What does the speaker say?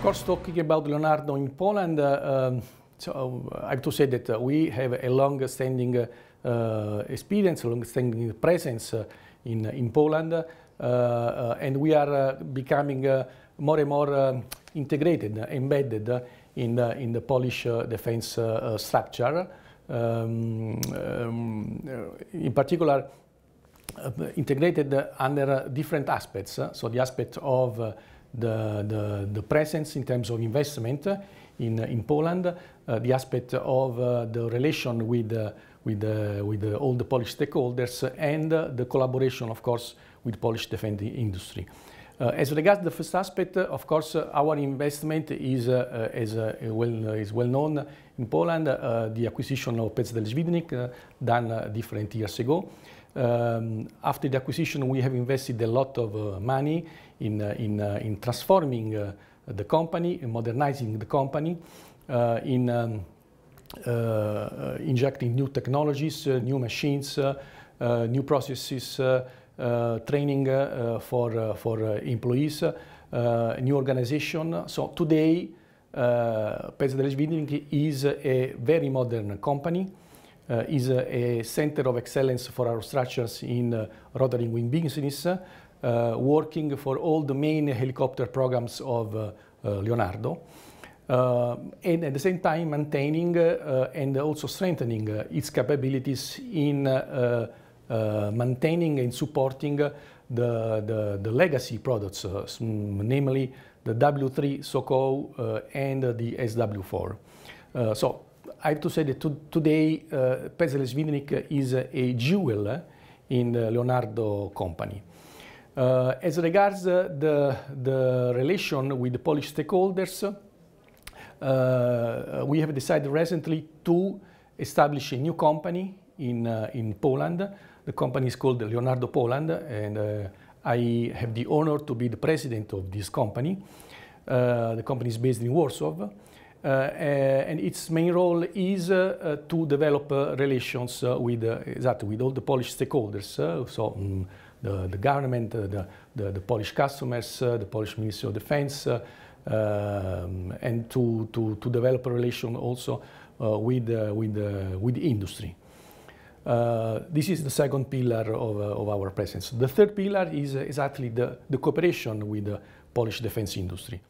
of course, talking about Leonardo in Poland, um, so I have to say that we have a long-standing eh, experience, long-standing presence eh, in, eh, in Poland, and we are becoming more and more integrated, embedded in, in the Polish defense structure. Um, um, in particular, uh, integrated uh, under uh, different aspects. so the aspect of the, the, the presence in terms of investment in, in Poland, uh, the aspect of uh, the relation with, uh, with, with all the Polish stakeholders, and the collaboration, of course, with Polish defense industry. Uh, as regards the first aspect, uh, of course, uh, our investment is, as, well, is well known in Poland, the acquisition of Pets del done different years ago. Um, after the acquisition, we have invested a lot of uh, money in, uh, in, uh, in transforming uh, the company, in modernizing the company, uh, in um, uh, injecting new technologies, new machines, new processes, training for, for employees, new organization. So today, uh, is a very modern company. Uh, is a center of excellence for our structures in uh, rotary wing business, uh, working for all the main helicopter programs of Leonardo. Uh, and at the same time maintaining uh, and also strengthening uh, its capabilities in maintaining and supporting the, the, the legacy products, namely the W3 SOCO and the SW4. so I have to say that to, today uh, Pesel is a, a jewel uh, in Leonardo company. Uh, as regards uh, the, the relation with the Polish stakeholders, uh, we have decided recently to establish a new company in, uh, in Poland. The company is called Leonardo Poland, and uh, I have the honor to be the president of this company. Uh, the company is based in Warsaw. Uh, uh, and its main role is uh, to develop relations with exactly with all the Polish stakeholders. so. Um, the, the, government, the, the, the Polish customers, the Polish Ministry of Defense, um, and to, to, to develop a relation also uh, with, uh, with, uh, with industry. this is the second pillar of, of our presence. The third pillar is exactly the, the cooperation with the Polish defense industry.